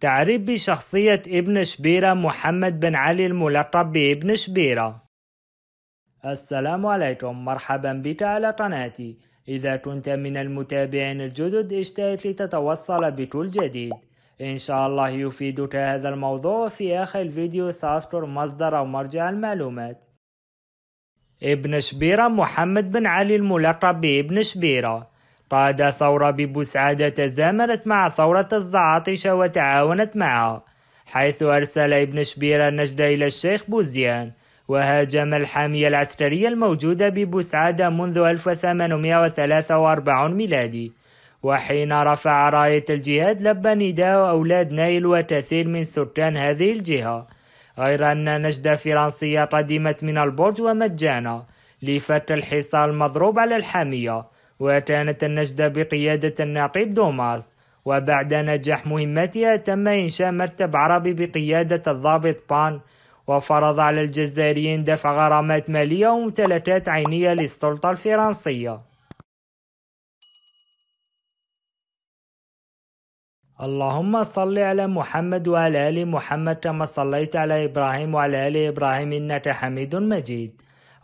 تعريف بشخصية ابن شبيرة محمد بن علي الملقب بابن شبيرة السلام عليكم مرحبا بك على قناتي إذا كنت من المتابعين الجدد اشترك لتتوصل بكل جديد إن شاء الله يفيدك هذا الموضوع في آخر الفيديو سأذكر مصدر أو مرجع المعلومات ابن شبيرة محمد بن علي الملقب بابن شبيرة قاد ثورة ببسعادة تزامنت مع ثورة الزعاطشة وتعاونت معه حيث أرسل ابن شبير النجدة إلى الشيخ بوزيان وهاجم الحامية العسكرية الموجودة ببسعادة منذ 1843 ميلادي وحين رفع راية الجهاد لبى نداء أولاد نايل وكثير من سكان هذه الجهة غير أن نجدة فرنسية قدمت من البرج ومجانا لفك الحصار المضروب على الحامية وكانت النجدة بقيادة النقيب دوماس وبعد نجاح مهمتها تم إنشاء مرتب عربي بقيادة الضابط بان وفرض على الجزائريين دفع غرامات مالية وممتلكات عينية للسلطة الفرنسية اللهم صل على محمد وعلى آل محمد كما صليت على إبراهيم وعلى آل إبراهيم إنك حميد مجيد